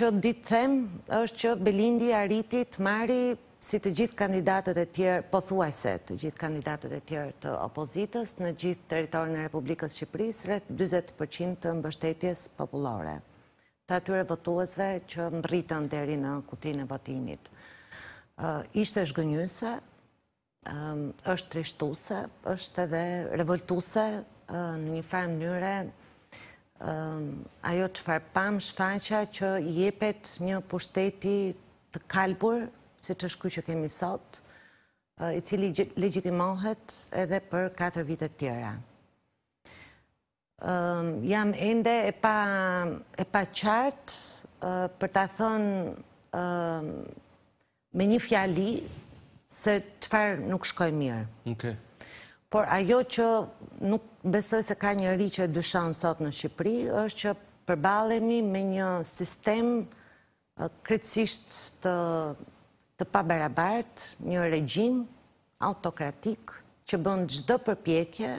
që ditë them është që Belindi arriti të marri si të gjithë kandidatët e tjerë, po thuaj se të gjithë kandidatët e tjerë të opozitës në gjithë teritorin e Republikës Shqipëris, rrët 20% të mbështetjes populore. Ta tyre votuazve që më rritën deri në kutinë e votimit. Ishte është është trishtuse, është edhe revoltuse në një farë mënyre Ehm, ajo që pam shfaqa që jepet një pushteti të kalbur, si që shku që kemi sot, i cili legjitimohet edhe për 4 vite tjera. Ehm, jam ende e pa qartë për të thonë ehm, me një fjali se të nuk shkoj mirë. Oke. Por ajo që nuk besoj se ka një ri që e dyshanë sot në Shqipëri, është që përbalemi me një sistem kretësisht të pabarabart, një regjim autokratik që bëndë gjdo përpjekje,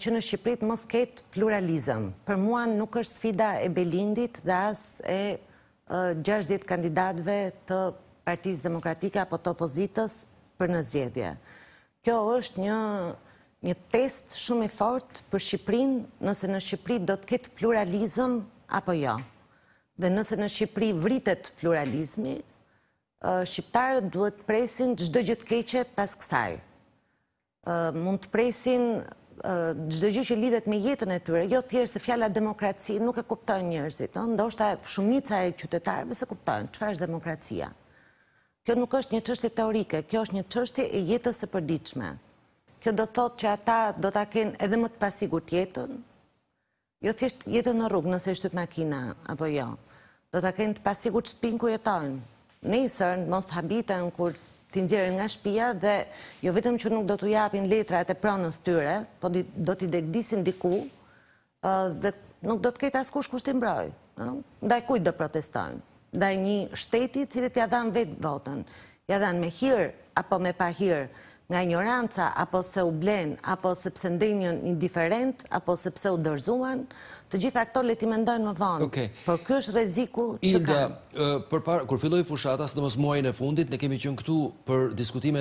që në Shqipërit mos ketë pluralizëm. Për mua nuk është sfida e Belindit dhe as e 60 kandidatve të partijës demokratike apo të opozitës për në zjedje kjo është një një test shumë i fort për Shqiprin, nëse në Shqipri do të ketë pluralizm apo jo. Dhe nëse në Shqipri vritet pluralizmi, Shqiptarët duhet presin gjithë gjithë keqe pas kësaj. Mund të presin gjithë gjithë që lidhet me jetën e tyre, jo tjerë se fjalla demokraci nuk e kuptojnë njërzit, ndoshta shumica e qytetarëve se kuptojnë, qëfar është Demokracia. Kjo nuk është një qështje teorike, kjo është një qështje e jetës e përdiqme. Kjo do të thotë që ata do të kenë edhe më të pasigur të jetën, jo thjesht jetën në rrugë nëse ishtë të makina, apo jo. Do të kenë të pasigur që të pinë ku jetojnë. Nisër, mos të habitën kur të nxjerën nga shpia dhe jo vetëm që nuk do të japin letrat e pronës tyre, po do t'i degdisin diku dhe nuk do t'ket askush kushtim broj. Ndaj kujt do protestojnë nda një shteti cilët ja dhanë vetë votën. Ja dhanë me hirë apo me pa hirë nga ignoranca, apo se u blenë, apo se pse ndenjën një apo se pse u dërzuan, të gjitha këto le ti mendojnë më vonë. Por kjo është reziku që ka. Inda, kur filloj fushatas, në mos muajnë e fundit, ne kemi qënë këtu për diskutime